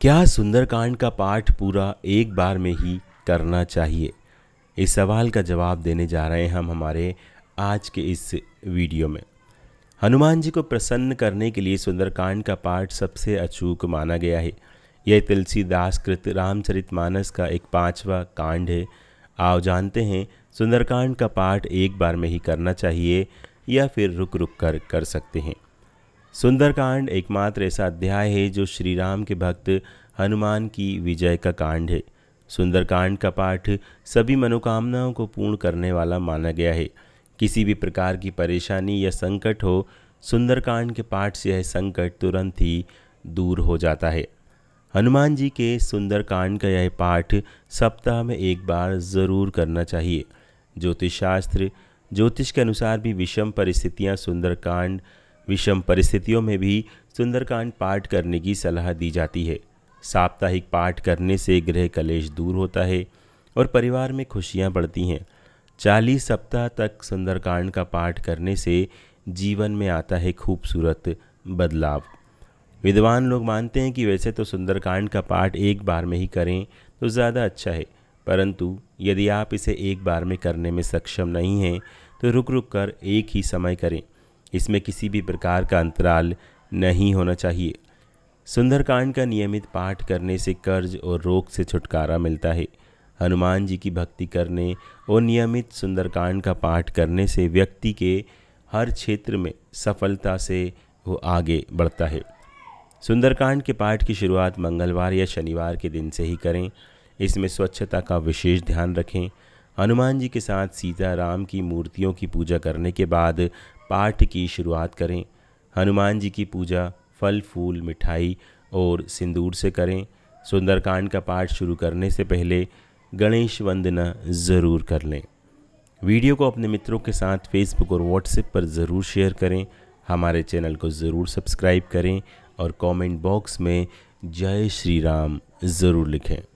क्या सुंदरकांड का पाठ पूरा एक बार में ही करना चाहिए इस सवाल का जवाब देने जा रहे हैं हम हमारे आज के इस वीडियो में हनुमान जी को प्रसन्न करने के लिए सुंदरकांड का पाठ सबसे अचूक माना गया है यह तुलसीदास कृत मानस का एक पांचवा कांड है आओ जानते हैं सुंदरकांड का पाठ एक बार में ही करना चाहिए या फिर रुक रुक कर कर सकते हैं सुंदरकांड एकमात्र ऐसा अध्याय है जो श्री राम के भक्त हनुमान की विजय का कांड है सुंदरकांड का पाठ सभी मनोकामनाओं को पूर्ण करने वाला माना गया है किसी भी प्रकार की परेशानी या संकट हो सुंदरकांड के पाठ से यह संकट तुरंत ही दूर हो जाता है हनुमान जी के सुंदरकांड का यह पाठ सप्ताह में एक बार ज़रूर करना चाहिए ज्योतिष शास्त्र ज्योतिष के अनुसार भी विषम परिस्थितियाँ सुंदरकांड विषम परिस्थितियों में भी सुंदरकांड पाठ करने की सलाह दी जाती है साप्ताहिक पाठ करने से गृह कलेश दूर होता है और परिवार में खुशियाँ बढ़ती हैं चालीस सप्ताह तक सुंदरकांड का पाठ करने से जीवन में आता है खूबसूरत बदलाव विद्वान लोग मानते हैं कि वैसे तो सुंदरकांड का पाठ एक बार में ही करें तो ज़्यादा अच्छा है परंतु यदि आप इसे एक बार में करने में सक्षम नहीं हैं तो रुक रुक कर एक ही समय करें इसमें किसी भी प्रकार का अंतराल नहीं होना चाहिए सुंदरकांड का नियमित पाठ करने से कर्ज और रोग से छुटकारा मिलता है हनुमान जी की भक्ति करने और नियमित सुंदरकांड का पाठ करने से व्यक्ति के हर क्षेत्र में सफलता से वो आगे बढ़ता है सुंदरकांड के पाठ की शुरुआत मंगलवार या शनिवार के दिन से ही करें इसमें स्वच्छता का विशेष ध्यान रखें हनुमान जी के साथ सीता राम की मूर्तियों की पूजा करने के बाद पाठ की शुरुआत करें हनुमान जी की पूजा फल फूल मिठाई और सिंदूर से करें सुंदरकांड का पाठ शुरू करने से पहले गणेश वंदना ज़रूर कर लें वीडियो को अपने मित्रों के साथ फेसबुक और व्हाट्सएप पर ज़रूर शेयर करें हमारे चैनल को ज़रूर सब्सक्राइब करें और कमेंट बॉक्स में जय श्री राम ज़रूर लिखें